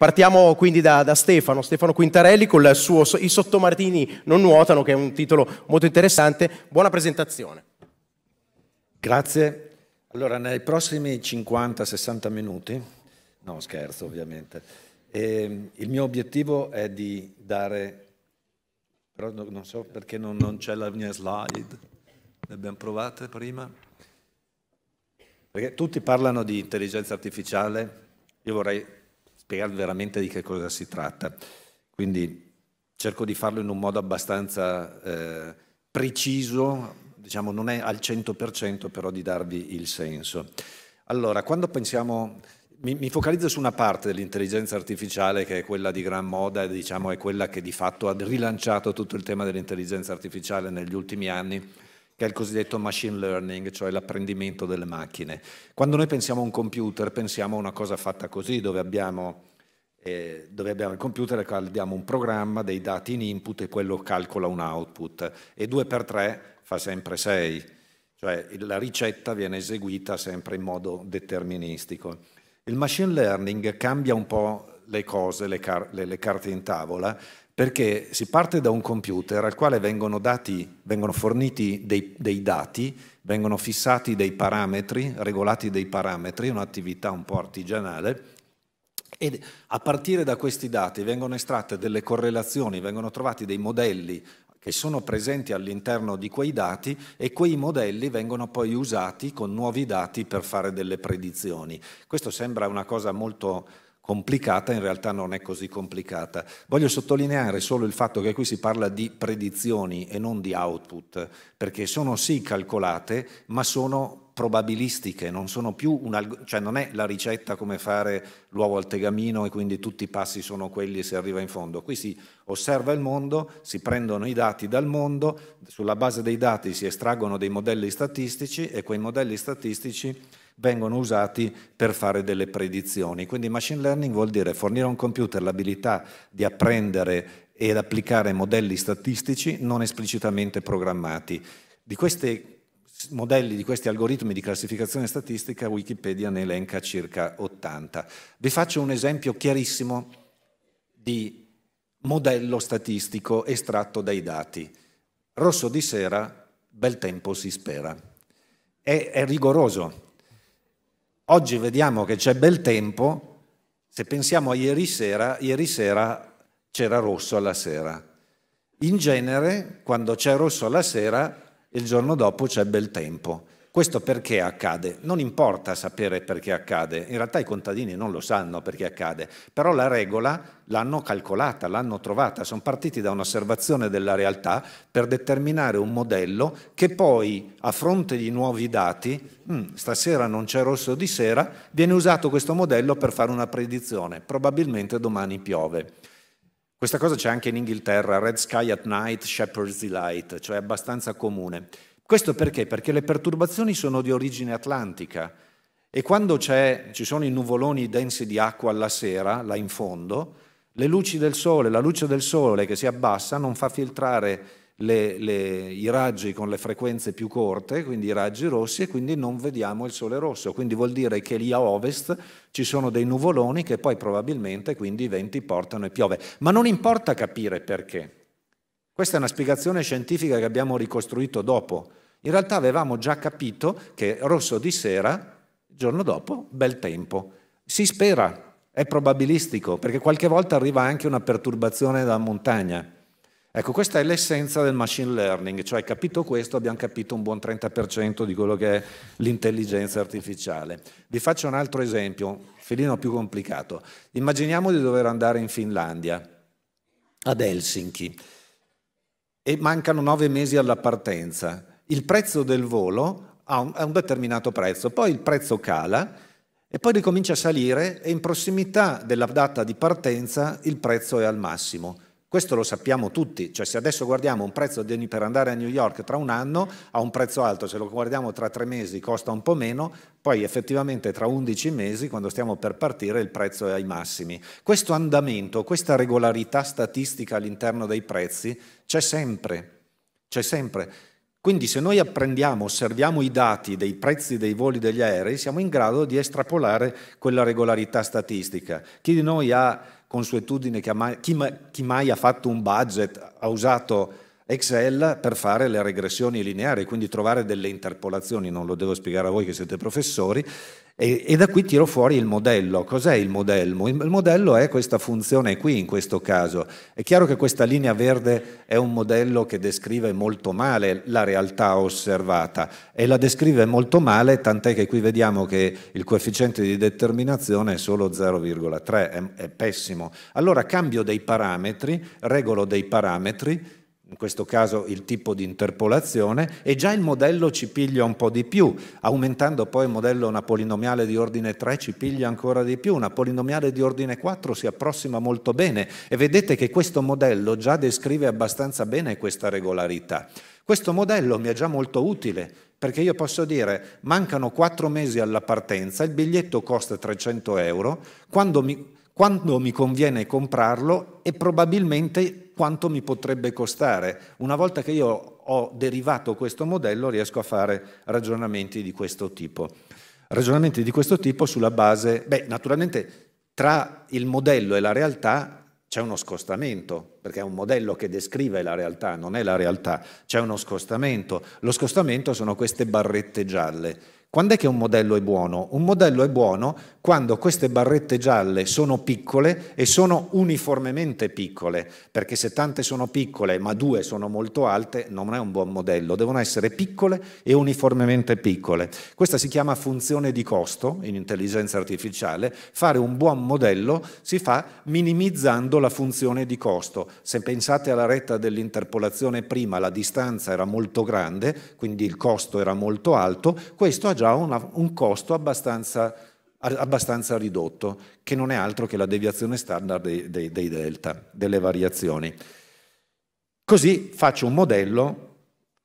Partiamo quindi da, da Stefano, Stefano Quintarelli con il suo I sottomartini non nuotano, che è un titolo molto interessante. Buona presentazione. Grazie. Allora, nei prossimi 50-60 minuti, no scherzo ovviamente, eh, il mio obiettivo è di dare, però non so perché non, non c'è la mia slide, le abbiamo provate prima, perché tutti parlano di intelligenza artificiale, io vorrei spiegare veramente di che cosa si tratta. Quindi cerco di farlo in un modo abbastanza eh, preciso, diciamo non è al 100% però di darvi il senso. Allora, quando pensiamo, mi, mi focalizzo su una parte dell'intelligenza artificiale che è quella di gran moda, diciamo è quella che di fatto ha rilanciato tutto il tema dell'intelligenza artificiale negli ultimi anni, che è il cosiddetto machine learning, cioè l'apprendimento delle macchine. Quando noi pensiamo a un computer, pensiamo a una cosa fatta così, dove abbiamo eh, dove abbiamo il computer e abbiamo un programma dei dati in input e quello calcola un output e 2 per 3 fa sempre 6, cioè la ricetta viene eseguita sempre in modo deterministico. Il machine learning cambia un po' le cose, le, car le, le carte in tavola, perché si parte da un computer al quale vengono, dati, vengono forniti dei, dei, dati, vengono fissati dei parametri, regolati dei parametri, un'attività un po' artigianale, e a partire da questi dati vengono estratte delle correlazioni, vengono trovati dei modelli che sono presenti all'interno di quei dati e quei modelli vengono poi usati con nuovi dati per fare delle predizioni. Questo sembra una cosa molto complicata, in realtà non è così complicata. Voglio sottolineare solo il fatto che qui si parla di predizioni e non di output, perché sono sì calcolate, ma sono probabilistiche, non, sono più un, cioè non è la ricetta come fare l'uovo al tegamino e quindi tutti i passi sono quelli e si arriva in fondo. Qui si osserva il mondo, si prendono i dati dal mondo, sulla base dei dati si estraggono dei modelli statistici e quei modelli statistici vengono usati per fare delle predizioni. Quindi machine learning vuol dire fornire a un computer l'abilità di apprendere ed applicare modelli statistici non esplicitamente programmati. Di queste modelli di questi algoritmi di classificazione statistica Wikipedia ne elenca circa 80. Vi faccio un esempio chiarissimo di modello statistico estratto dai dati. Rosso di sera, bel tempo si spera. È, è rigoroso. Oggi vediamo che c'è bel tempo, se pensiamo a ieri sera, ieri sera c'era rosso alla sera. In genere, quando c'è rosso alla sera, il giorno dopo c'è bel tempo. Questo perché accade? Non importa sapere perché accade, in realtà i contadini non lo sanno perché accade, però la regola l'hanno calcolata, l'hanno trovata, sono partiti da un'osservazione della realtà per determinare un modello che poi a fronte di nuovi dati, mm, stasera non c'è rosso di sera, viene usato questo modello per fare una predizione, probabilmente domani piove. Questa cosa c'è anche in Inghilterra, Red Sky at Night, Shepherd's Delight, cioè abbastanza comune. Questo perché? Perché le perturbazioni sono di origine atlantica e quando ci sono i nuvoloni densi di acqua alla sera, là in fondo, le luci del sole, la luce del sole che si abbassa non fa filtrare le, le, i raggi con le frequenze più corte, quindi i raggi rossi, e quindi non vediamo il sole rosso. Quindi vuol dire che lì a ovest ci sono dei nuvoloni che poi probabilmente quindi i venti portano e piove. Ma non importa capire perché. Questa è una spiegazione scientifica che abbiamo ricostruito dopo. In realtà avevamo già capito che rosso di sera, il giorno dopo, bel tempo. Si spera, è probabilistico, perché qualche volta arriva anche una perturbazione da montagna Ecco, questa è l'essenza del machine learning, cioè capito questo abbiamo capito un buon 30% di quello che è l'intelligenza artificiale. Vi faccio un altro esempio, un filino più complicato. Immaginiamo di dover andare in Finlandia, ad Helsinki, e mancano nove mesi alla partenza. Il prezzo del volo ha un, ha un determinato prezzo, poi il prezzo cala e poi ricomincia a salire e in prossimità della data di partenza il prezzo è al massimo. Questo lo sappiamo tutti, cioè se adesso guardiamo un prezzo per andare a New York tra un anno ha un prezzo alto, se lo guardiamo tra tre mesi costa un po' meno, poi effettivamente tra 11 mesi, quando stiamo per partire, il prezzo è ai massimi. Questo andamento, questa regolarità statistica all'interno dei prezzi c'è sempre, c'è sempre. Quindi se noi apprendiamo, osserviamo i dati dei prezzi dei voli degli aerei, siamo in grado di estrapolare quella regolarità statistica. Chi di noi ha consuetudine, chi mai, chi mai ha fatto un budget, ha usato Excel per fare le regressioni lineari, quindi trovare delle interpolazioni, non lo devo spiegare a voi che siete professori, e, e da qui tiro fuori il modello. Cos'è il modello? Il modello è questa funzione qui in questo caso. È chiaro che questa linea verde è un modello che descrive molto male la realtà osservata e la descrive molto male, tant'è che qui vediamo che il coefficiente di determinazione è solo 0,3, è, è pessimo. Allora cambio dei parametri, regolo dei parametri in questo caso il tipo di interpolazione, e già il modello ci piglia un po' di più, aumentando poi il modello una polinomiale di ordine 3 ci piglia ancora di più, una polinomiale di ordine 4 si approssima molto bene e vedete che questo modello già descrive abbastanza bene questa regolarità. Questo modello mi è già molto utile perché io posso dire mancano 4 mesi alla partenza, il biglietto costa 300 euro, quando mi quando mi conviene comprarlo e probabilmente quanto mi potrebbe costare. Una volta che io ho derivato questo modello riesco a fare ragionamenti di questo tipo. Ragionamenti di questo tipo sulla base, beh, naturalmente tra il modello e la realtà c'è uno scostamento, perché è un modello che descrive la realtà, non è la realtà, c'è uno scostamento. Lo scostamento sono queste barrette gialle quando è che un modello è buono? Un modello è buono quando queste barrette gialle sono piccole e sono uniformemente piccole, perché se tante sono piccole ma due sono molto alte non è un buon modello, devono essere piccole e uniformemente piccole. Questa si chiama funzione di costo in intelligenza artificiale, fare un buon modello si fa minimizzando la funzione di costo. Se pensate alla retta dell'interpolazione prima, la distanza era molto grande, quindi il costo era molto alto, questo ha già una, un costo abbastanza, abbastanza, ridotto, che non è altro che la deviazione standard dei, dei, dei delta, delle variazioni. Così faccio un modello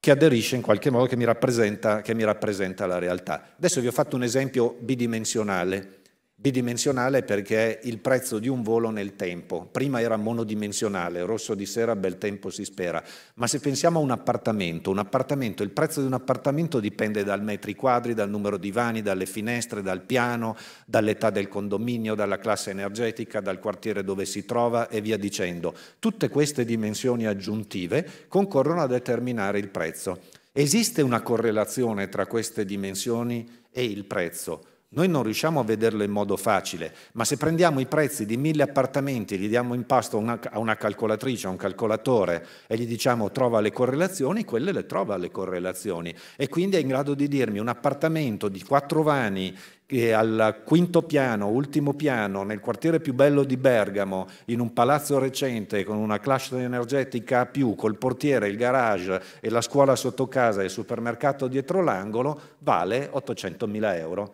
che aderisce in qualche modo, che mi, che mi rappresenta, la realtà. Adesso vi ho fatto un esempio bidimensionale bidimensionale perché è il prezzo di un volo nel tempo. Prima era monodimensionale, rosso di sera, bel tempo si spera. Ma se pensiamo a un appartamento, un appartamento, il prezzo di un appartamento dipende dal metri quadri, dal numero di vani, dalle finestre, dal piano, dall'età del condominio, dalla classe energetica, dal quartiere dove si trova e via dicendo. Tutte queste dimensioni aggiuntive concorrono a determinare il prezzo. Esiste una correlazione tra queste dimensioni e il prezzo noi non riusciamo a vederlo in modo facile, ma se prendiamo i prezzi di mille appartamenti, li diamo in pasto a una, a una calcolatrice, a un calcolatore e gli diciamo trova le correlazioni, quelle le trova le correlazioni e quindi è in grado di dirmi un appartamento di quattro vani eh, al quinto piano, ultimo piano, nel quartiere più bello di Bergamo, in un palazzo recente con una clash energetica a più, col portiere, il garage e la scuola sotto casa e il supermercato dietro l'angolo, vale 800.000 euro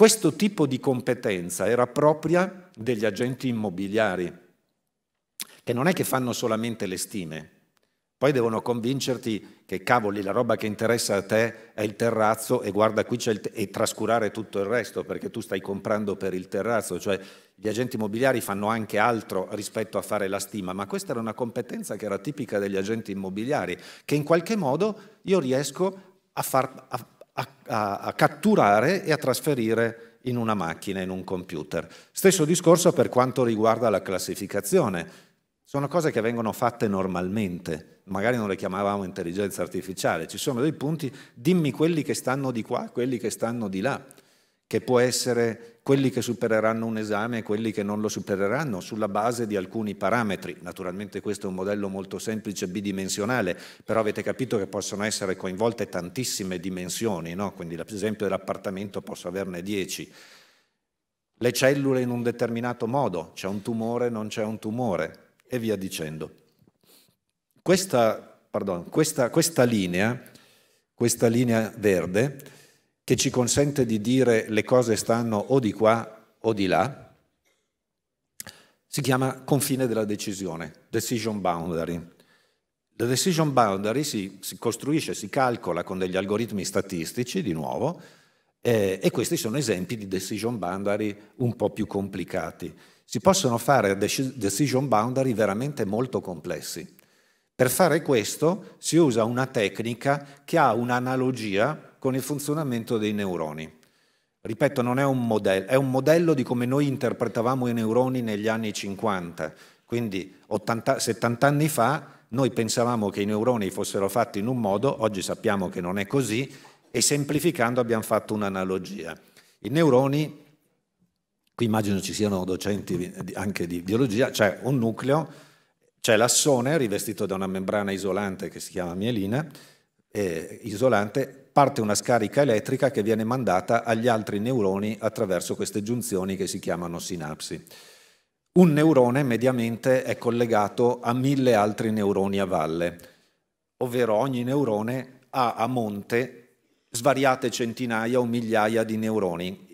questo tipo di competenza era propria degli agenti immobiliari, che non è che fanno solamente le stime, poi devono convincerti che cavoli la roba che interessa a te è il terrazzo e guarda qui c'è il te- e trascurare tutto il resto perché tu stai comprando per il terrazzo, cioè gli agenti immobiliari fanno anche altro rispetto a fare la stima, ma questa era una competenza che era tipica degli agenti immobiliari, che in qualche modo io riesco a far... A a, a, a catturare e a trasferire in una macchina, in un computer. Stesso discorso per quanto riguarda la classificazione. Sono cose che vengono fatte normalmente, magari non le chiamavamo intelligenza artificiale, ci sono dei punti, dimmi quelli che stanno di qua, quelli che stanno di là che può essere quelli che supereranno un esame e quelli che non lo supereranno sulla base di alcuni parametri. Naturalmente questo è un modello molto semplice, bidimensionale, però avete capito che possono essere coinvolte tantissime dimensioni, no? quindi l'esempio dell'appartamento posso averne 10. Le cellule in un determinato modo, c'è un tumore, non c'è un tumore, e via dicendo. Questa, pardon, questa, questa linea, questa linea verde, che ci consente di dire le cose stanno o di qua o di là, si chiama confine della decisione, decision boundary. La decision boundary si, si costruisce, si calcola con degli algoritmi statistici, di nuovo, eh, e questi sono esempi di decision boundary un po' più complicati. Si possono fare decision boundary veramente molto complessi. Per fare questo si usa una tecnica che ha un'analogia con il funzionamento dei neuroni. Ripeto, non è un modello, è un modello di come noi interpretavamo i neuroni negli anni 50, quindi 80, 70 anni fa noi pensavamo che i neuroni fossero fatti in un modo, oggi sappiamo che non è così e semplificando abbiamo fatto un'analogia. I neuroni, qui immagino ci siano docenti anche di biologia, c'è un nucleo, c'è l'assone rivestito da una membrana isolante che si chiama mielina, eh, isolante, parte una scarica elettrica che viene mandata agli altri neuroni attraverso queste giunzioni che si chiamano sinapsi. Un neurone mediamente è collegato a mille altri neuroni a valle, ovvero ogni neurone ha a monte svariate centinaia o migliaia di neuroni.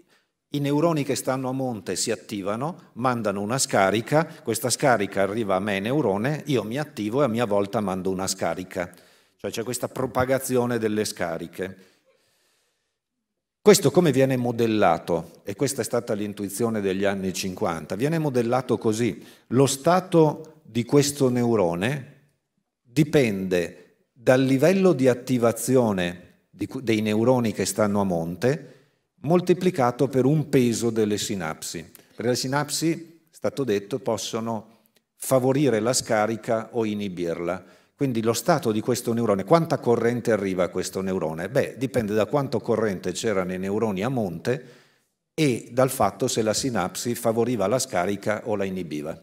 I neuroni che stanno a monte si attivano, mandano una scarica, questa scarica arriva a me neurone, io mi attivo e a mia volta mando una scarica cioè c'è questa propagazione delle scariche. Questo come viene modellato? E questa è stata l'intuizione degli anni 50. Viene modellato così. Lo stato di questo neurone dipende dal livello di attivazione dei neuroni che stanno a monte moltiplicato per un peso delle sinapsi. Perché le sinapsi, è stato detto, possono favorire la scarica o inibirla. Quindi lo stato di questo neurone, quanta corrente arriva a questo neurone? Beh, dipende da quanto corrente c'era nei neuroni a monte e dal fatto se la sinapsi favoriva la scarica o la inibiva.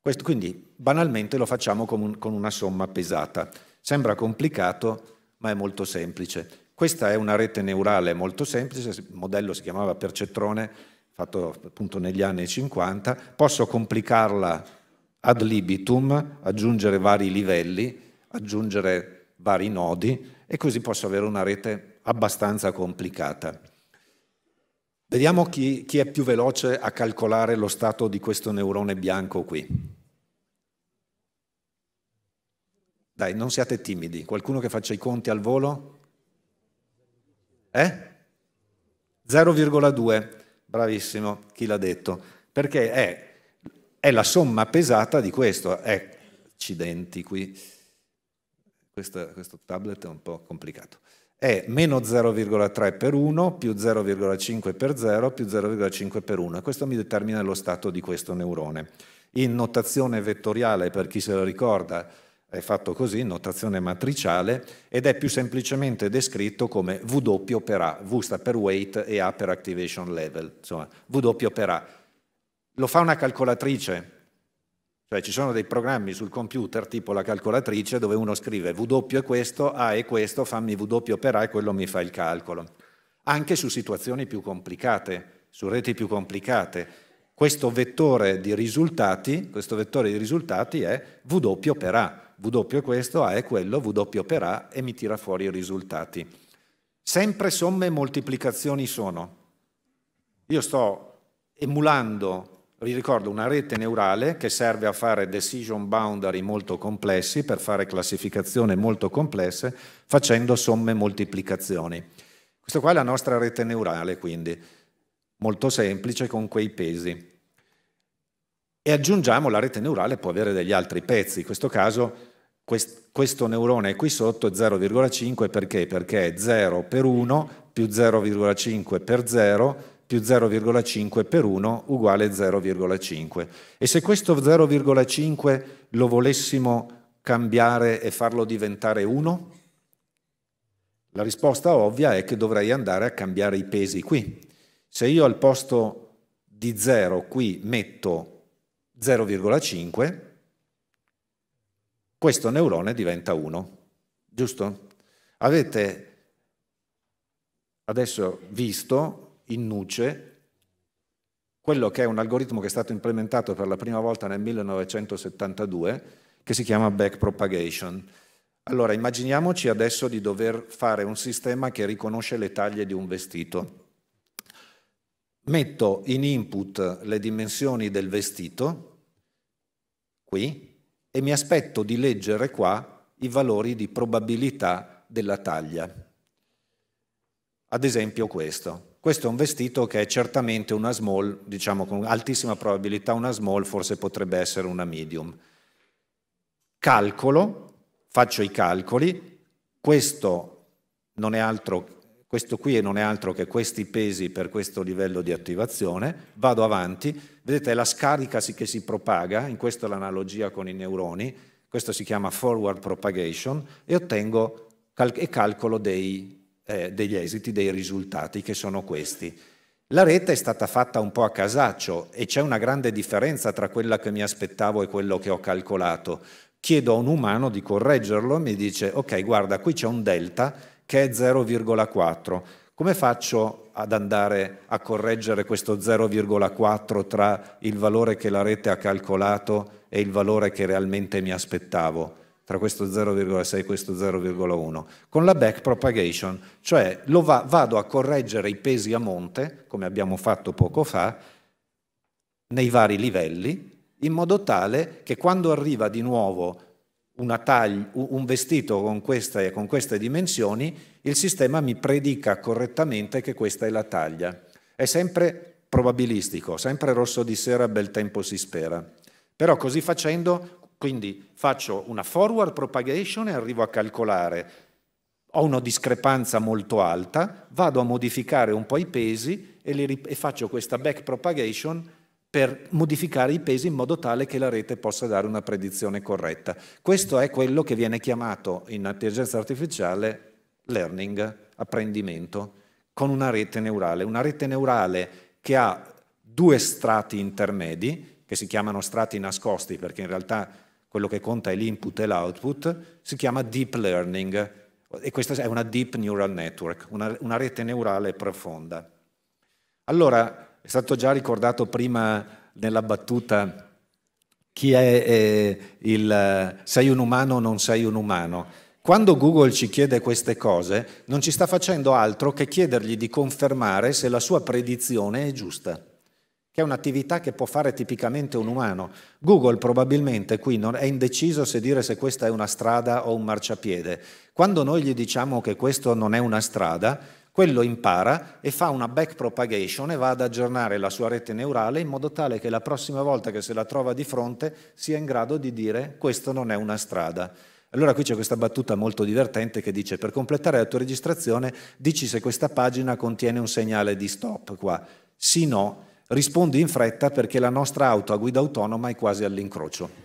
Questo, quindi banalmente lo facciamo con, un, con una somma pesata. Sembra complicato, ma è molto semplice. Questa è una rete neurale molto semplice, il modello si chiamava percetrone, fatto appunto negli anni 50. Posso complicarla ad libitum, aggiungere vari livelli, aggiungere vari nodi e così posso avere una rete abbastanza complicata. Vediamo chi, chi è più veloce a calcolare lo stato di questo neurone bianco qui. Dai, non siate timidi. Qualcuno che faccia i conti al volo? Eh? 0,2. Bravissimo, chi l'ha detto? Perché è è la somma pesata di questo. Accidenti qui. Questo, questo tablet è un po' complicato. È meno 0,3 per 1 più 0,5 per 0 più 0,5 per 1. Questo mi determina lo stato di questo neurone. In notazione vettoriale, per chi se lo ricorda, è fatto così, in notazione matriciale, ed è più semplicemente descritto come W per A. V sta per weight e A per activation level. Insomma, W per A lo fa una calcolatrice, cioè ci sono dei programmi sul computer tipo la calcolatrice dove uno scrive W è questo, A è questo, fammi W per A e quello mi fa il calcolo. Anche su situazioni più complicate, su reti più complicate. Questo vettore di risultati, vettore di risultati è W per A. W è questo, A è quello, W per A e mi tira fuori i risultati. Sempre somme e moltiplicazioni sono. Io sto emulando vi ricordo, una rete neurale che serve a fare decision boundary molto complessi, per fare classificazioni molto complesse, facendo somme e moltiplicazioni. Questa qua è la nostra rete neurale, quindi, molto semplice con quei pesi. E aggiungiamo, la rete neurale può avere degli altri pezzi, in questo caso questo neurone qui sotto è 0,5 perché? Perché è 0 per 1 più 0,5 per 0 più 0,5 per 1 uguale 0,5. E se questo 0,5 lo volessimo cambiare e farlo diventare 1? La risposta ovvia è che dovrei andare a cambiare i pesi qui. Se io al posto di 0 qui metto 0,5, questo neurone diventa 1, giusto? Avete adesso visto in nuce quello che è un algoritmo che è stato implementato per la prima volta nel 1972 che si chiama backpropagation. Allora immaginiamoci adesso di dover fare un sistema che riconosce le taglie di un vestito. Metto in input le dimensioni del vestito, qui, e mi aspetto di leggere qua i valori di probabilità della taglia. Ad esempio questo. Questo è un vestito che è certamente una small, diciamo con altissima probabilità una small, forse potrebbe essere una medium. Calcolo, faccio i calcoli, questo, altro, questo qui non è altro che questi pesi per questo livello di attivazione, vado avanti, vedete la scarica che si propaga, in questo l'analogia con i neuroni, questo si chiama forward propagation, e ottengo cal e calcolo dei eh, degli esiti, dei risultati che sono questi. La rete è stata fatta un po' a casaccio e c'è una grande differenza tra quella che mi aspettavo e quello che ho calcolato. Chiedo a un umano di correggerlo, e mi dice ok guarda qui c'è un delta che è 0,4. Come faccio ad andare a correggere questo 0,4 tra il valore che la rete ha calcolato e il valore che realmente mi aspettavo? tra questo 0,6 e questo 0,1, con la back propagation, cioè va, vado a correggere i pesi a monte, come abbiamo fatto poco fa, nei vari livelli, in modo tale che quando arriva di nuovo taglia, un vestito con queste, con queste dimensioni, il sistema mi predica correttamente che questa è la taglia. È sempre probabilistico, sempre rosso di sera, bel tempo si spera. Però così facendo quindi faccio una forward propagation e arrivo a calcolare, ho una discrepanza molto alta, vado a modificare un po' i pesi e, li, e faccio questa back propagation per modificare i pesi in modo tale che la rete possa dare una predizione corretta. Questo è quello che viene chiamato in intelligenza artificiale learning, apprendimento, con una rete neurale. Una rete neurale che ha due strati intermedi, che si chiamano strati nascosti perché in realtà quello che conta è l'input e l'output, si chiama deep learning e questa è una deep neural network, una, una rete neurale profonda. Allora, è stato già ricordato prima nella battuta chi è eh, il sei un umano o non sei un umano. Quando Google ci chiede queste cose, non ci sta facendo altro che chiedergli di confermare se la sua predizione è giusta che è un'attività che può fare tipicamente un umano. Google probabilmente qui non, è indeciso se dire se questa è una strada o un marciapiede. Quando noi gli diciamo che questo non è una strada, quello impara e fa una back propagation e va ad aggiornare la sua rete neurale in modo tale che la prossima volta che se la trova di fronte sia in grado di dire questo non è una strada. Allora qui c'è questa battuta molto divertente che dice per completare la tua registrazione dici se questa pagina contiene un segnale di stop qua. Sì no, rispondi in fretta perché la nostra auto a guida autonoma è quasi all'incrocio.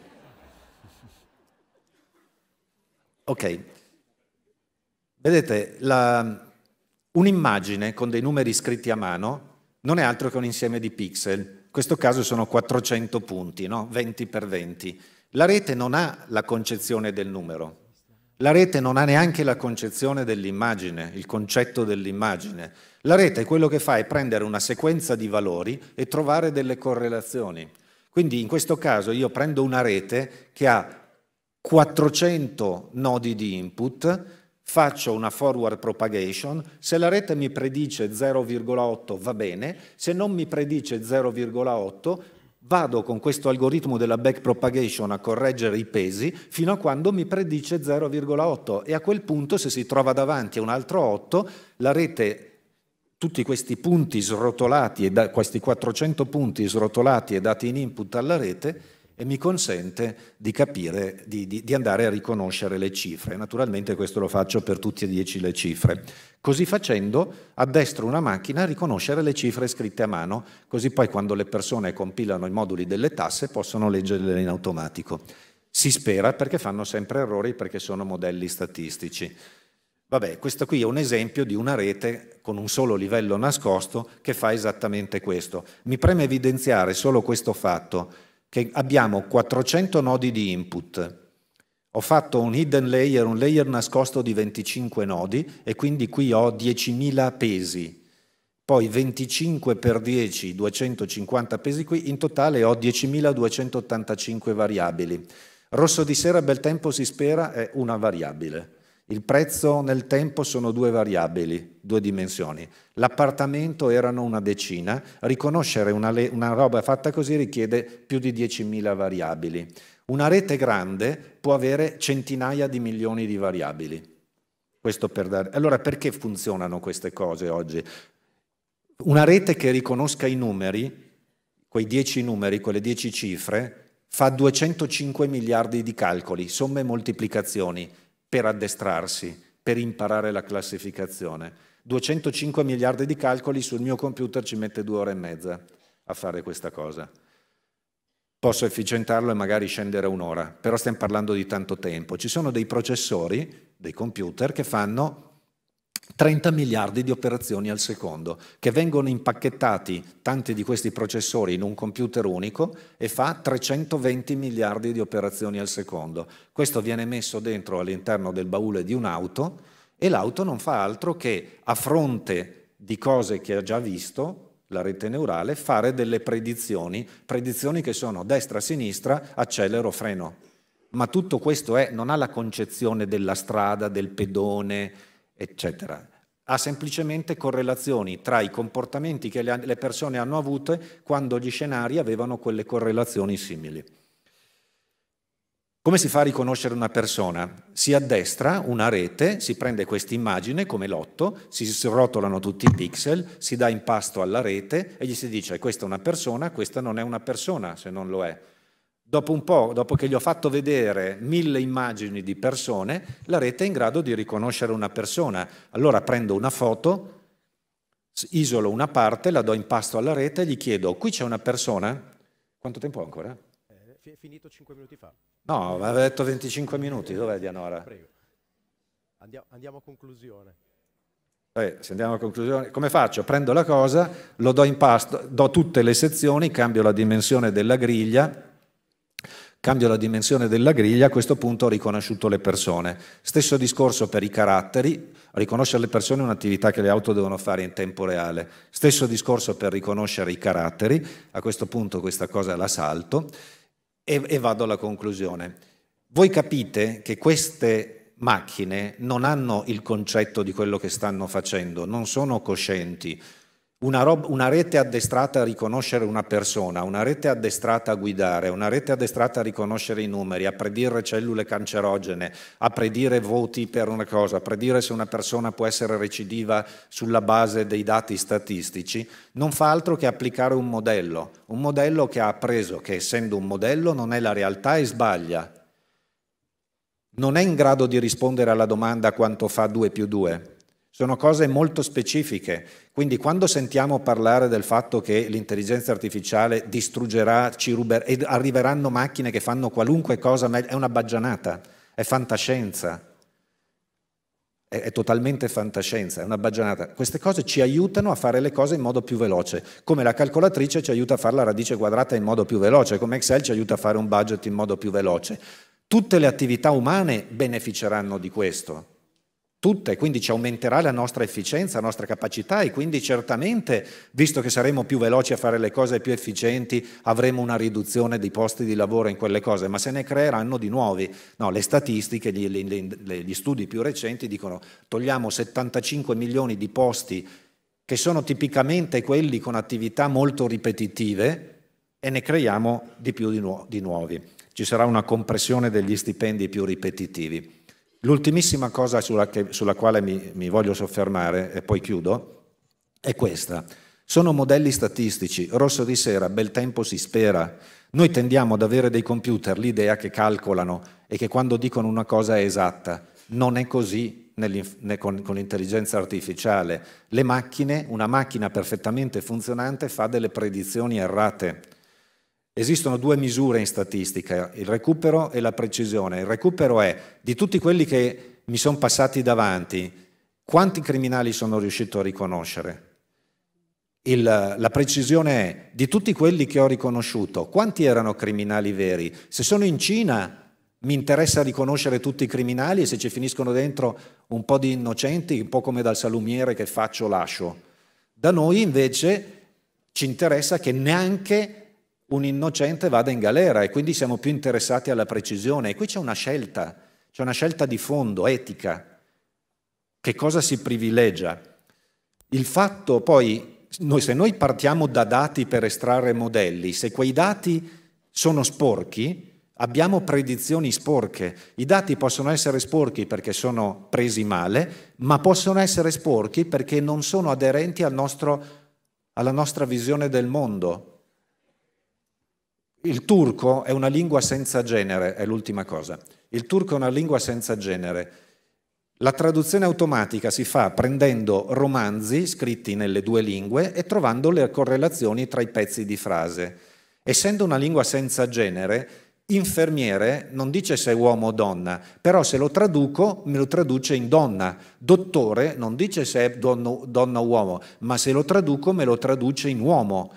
Ok, vedete, la, un'immagine con dei numeri scritti a mano non è altro che un insieme di pixel, in questo caso sono 400 punti, no? 20 per 20. La rete non ha la concezione del numero, la rete non ha neanche la concezione dell'immagine, il concetto dell'immagine. La rete quello che fa è prendere una sequenza di valori e trovare delle correlazioni. Quindi in questo caso io prendo una rete che ha 400 nodi di input, faccio una forward propagation, se la rete mi predice 0,8 va bene, se non mi predice 0,8 vado con questo algoritmo della back propagation a correggere i pesi fino a quando mi predice 0,8 e a quel punto se si trova davanti a un altro 8 la rete tutti questi punti srotolati, questi 400 punti srotolati e dati in input alla rete e mi consente di capire, di, di, di, andare a riconoscere le cifre. Naturalmente questo lo faccio per tutte e dieci le cifre. Così facendo addestro una macchina a riconoscere le cifre scritte a mano, così poi quando le persone compilano i moduli delle tasse possono leggerle in automatico. Si spera perché fanno sempre errori perché sono modelli statistici. Vabbè, questo qui è un esempio di una rete con un solo livello nascosto che fa esattamente questo. Mi preme evidenziare solo questo fatto, che abbiamo 400 nodi di input. Ho fatto un hidden layer, un layer nascosto di 25 nodi e quindi qui ho 10.000 pesi. Poi 25 per 10, 250 pesi qui, in totale ho 10.285 variabili. Rosso di sera, bel tempo si spera, è una variabile. Il prezzo nel tempo sono due variabili, due dimensioni. L'appartamento erano una decina, riconoscere una, una, roba fatta così richiede più di 10.000 variabili. Una rete grande può avere centinaia di milioni di variabili. Questo per dare... Allora perché funzionano queste cose oggi? Una rete che riconosca i numeri, quei 10 numeri, quelle 10 cifre, fa 205 miliardi di calcoli, somme e moltiplicazioni per addestrarsi, per imparare la classificazione. 205 miliardi di calcoli sul mio computer ci mette due ore e mezza a fare questa cosa. Posso efficientarlo e magari scendere un'ora, però stiamo parlando di tanto tempo. Ci sono dei processori, dei computer, che fanno 30 miliardi di operazioni al secondo, che vengono impacchettati tanti di questi processori in un computer unico e fa 320 miliardi di operazioni al secondo. Questo viene messo dentro all'interno del baule di un'auto e l'auto non fa altro che a fronte di cose che ha già visto, la rete neurale, fare delle predizioni, predizioni che sono destra-sinistra, accelero, freno. Ma tutto questo è, non ha la concezione della strada, del pedone, eccetera. Ha semplicemente correlazioni tra i comportamenti che le persone hanno avute quando gli scenari avevano quelle correlazioni simili. Come si fa a riconoscere una persona? Si addestra una rete, si prende questa immagine come lotto, si srotolano tutti i pixel, si dà impasto alla rete e gli si dice questa è una persona, questa non è una persona se non lo è. Dopo un po', dopo che gli ho fatto vedere mille immagini di persone, la rete è in grado di riconoscere una persona. Allora prendo una foto, isolo una parte, la do in pasto alla rete e gli chiedo, qui c'è una persona? Quanto tempo ho ancora? Eh, finito 5 minuti fa. No, aveva detto 25 minuti, dov'è Dianora? Prego. Andiamo, a conclusione. Eh, se andiamo a conclusione, come faccio? Prendo la cosa, lo do in pasto, do tutte le sezioni, cambio la dimensione della griglia cambio la dimensione della griglia, a questo punto ho riconosciuto le persone. Stesso discorso per i caratteri, riconoscere le persone è un'attività che le auto devono fare in tempo reale. Stesso discorso per riconoscere i caratteri, a questo punto questa cosa la salto e, e vado alla conclusione. Voi capite che queste macchine non hanno il concetto di quello che stanno facendo, non sono coscienti, una, rob- una, rete addestrata a riconoscere una persona, una rete addestrata a guidare, una rete addestrata a riconoscere i numeri, a predire cellule cancerogene, a predire voti per una cosa, a predire se una persona può essere recidiva sulla base dei dati statistici, non fa altro che applicare un modello, un modello che ha appreso che essendo un modello non è la realtà e sbaglia. Non è in grado di rispondere alla domanda quanto fa 2 più 2, sono cose molto specifiche, quindi quando sentiamo parlare del fatto che l'intelligenza artificiale distruggerà, ci ruberà, e arriveranno macchine che fanno qualunque cosa, è una baggianata, è fantascienza, è, è totalmente fantascienza, è una baggianata. Queste cose ci aiutano a fare le cose in modo più veloce, come la calcolatrice ci aiuta a fare la radice quadrata in modo più veloce, come Excel ci aiuta a fare un budget in modo più veloce. Tutte le attività umane beneficeranno di questo tutte, quindi ci aumenterà la nostra efficienza, la nostra capacità e quindi certamente, visto che saremo più veloci a fare le cose più efficienti, avremo una riduzione dei posti di lavoro in quelle cose, ma se ne creeranno di nuovi. No, le statistiche, gli, gli, gli studi più recenti dicono togliamo 75 milioni di posti che sono tipicamente quelli con attività molto ripetitive e ne creiamo di più di, nu di nuovi. Ci sarà una compressione degli stipendi più ripetitivi. L'ultimissima cosa sulla, che, sulla quale mi, mi voglio soffermare, e poi chiudo, è questa. Sono modelli statistici, rosso di sera, bel tempo si spera. Noi tendiamo ad avere dei computer l'idea che calcolano e che quando dicono una cosa è esatta. Non è così con, con l'intelligenza artificiale. Le macchine, una macchina perfettamente funzionante fa delle predizioni errate. Esistono due misure in statistica, il recupero e la precisione. Il recupero è di tutti quelli che mi sono passati davanti, quanti criminali sono riuscito a riconoscere? Il, la precisione è di tutti quelli che ho riconosciuto, quanti erano criminali veri? Se sono in Cina mi interessa riconoscere tutti i criminali e se ci finiscono dentro un po' di innocenti, un po' come dal salumiere che faccio lascio. Da noi invece ci interessa che neanche un innocente vada in galera e quindi siamo più interessati alla precisione. E qui c'è una scelta, c'è una scelta di fondo, etica. Che cosa si privilegia? Il fatto poi, noi, se noi partiamo da dati per estrarre modelli, se quei dati sono sporchi, Abbiamo predizioni sporche. I dati possono essere sporchi perché sono presi male, ma possono essere sporchi perché non sono aderenti al nostro, alla nostra visione del mondo. Il turco è una lingua senza genere, è l'ultima cosa. Il turco è una lingua senza genere. La traduzione automatica si fa prendendo romanzi scritti nelle due lingue e trovando le correlazioni tra i pezzi di frase. Essendo una lingua senza genere, infermiere non dice se è uomo o donna, però se lo traduco me lo traduce in donna. Dottore non dice se è donna o uomo, ma se lo traduco me lo traduce in uomo.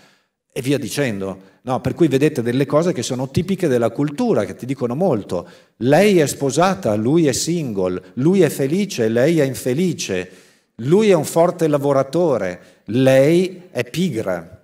E via dicendo. No, per cui vedete delle cose che sono tipiche della cultura, che ti dicono molto. Lei è sposata, lui è single, lui è felice, lei è infelice, lui è un forte lavoratore, lei è pigra.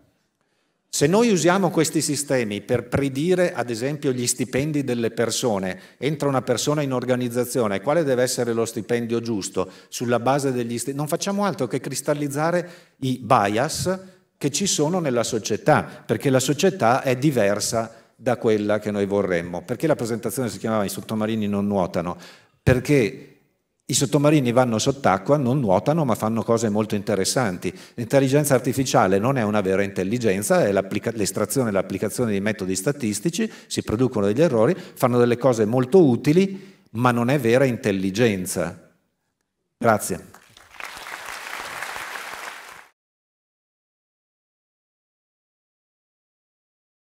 Se noi usiamo questi sistemi per predire, ad esempio, gli stipendi delle persone, entra una persona in organizzazione, quale deve essere lo stipendio giusto sulla base degli stipendi? Non facciamo altro che cristallizzare i bias che ci sono nella società, perché la società è diversa da quella che noi vorremmo. Perché la presentazione si chiamava I sottomarini non nuotano? Perché i sottomarini vanno sott'acqua, non nuotano, ma fanno cose molto interessanti. L'intelligenza artificiale non è una vera intelligenza, è l'estrazione e l'applicazione di metodi statistici, si producono degli errori, fanno delle cose molto utili, ma non è vera intelligenza. Grazie.